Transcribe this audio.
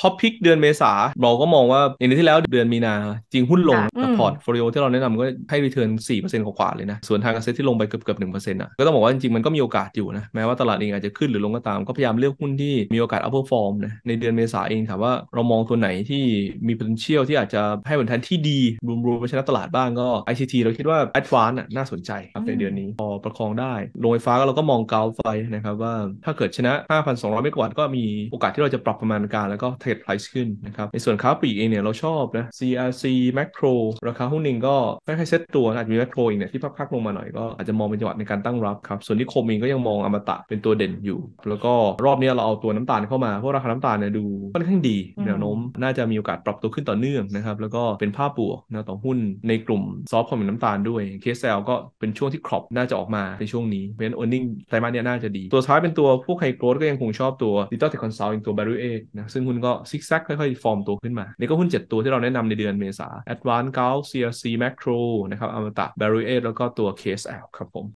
ท็อปพิกเดือนเมษาเราก็มองว่าอย่างที่แล้วเดือนมีนาจริงหุ้นลงแต่พอร์ตโฟลิโอที่เราแนะนำก็ให้รีเทิร์นสี่เปอร์เซ็นต์กว่าเลยนะ ส่วนทางเซ็ตที่ลงไปเกือบเกือบหนึ่งเปอร์เซ็นต์อ่ะก็ต้องบอกว่าจริงมันก็มีโอกาสอยู่นะ แม้ว่าตลาดเองอาจจะขึ้นหรือลงก็ตามก็พยายามเลือกหุ้นที่มีโอกาสอัพเอร์ฟอร์มนะในเดือนเมษาเองถามว่าเรามองตัวไหนที่มี potential ที่อาจจะให้ผลแทนที่ดีรวมๆไปชนะตลาดบ้างก็ ICT เราคิดว่า advance น่าสนใจครับในเดือนนี้พอประคองได้โรงไฟฟ้าเราก็มองเกาไฟนะครับว่าถ้าเกิดชนะ5,200เมกะวัตต์ก็มีโอกาสที่เราจะปรับประมาณการแล้วก็ททรดไพรซ์ขึ้นนะครับในส่วนค้าปลีกเองเนี่ยเราชอบนะ CRC Macro ราคาหุ้นหนึ่งก็ไม่ค่อยเซ็ตตัวอาจจะมี Macro เองเนี่ยที่พักๆลงมาหน่อยก็อาจจะมองเป็นจังหวะในการตั้งรับครับ ส่วนนิคมเองก็ยังมองอมตะเป็นตัวเด่นอยู่ แล้วก็รอบนี้เราเอาตัวน้ำตาลเข้ามาเพราะราคาน้ำตาลเนี่ยดูค่อนข้างดีแนวโน้มน่าจะมีโอกาสปรับตัวขึ้นต่อเนื่องนะครับแล้วก็เป็นภาพบวกนะต่อหุ้นในกลุ่มซอฟต์คอมมิวน้ำตาลด้วยเคสแซลก็เป็นช่วงที่ครอบน่าจะออกมาในช่วงนี้เพราะฉะนั้นเออร์เน็งไตรมาสนี้น่าจะดี ตัวท้ายเป็นตัวพวกไฮโกรดก็ยังคงชอบตัวดิจิตอลเทคคอนซัลท์ตัวบรูเอนะซึ่งหุ้นก็ซิกแซกค่อยๆฟอร์มตัวขึ้นมา นี่ก็หุ้น 7 ตัวที่เราแนะนำในเดือนเมษา Advance g o u ซี CRC Macro นะครับอมตะ b a r r i e r แล้วก็ตัว KSL ครับผม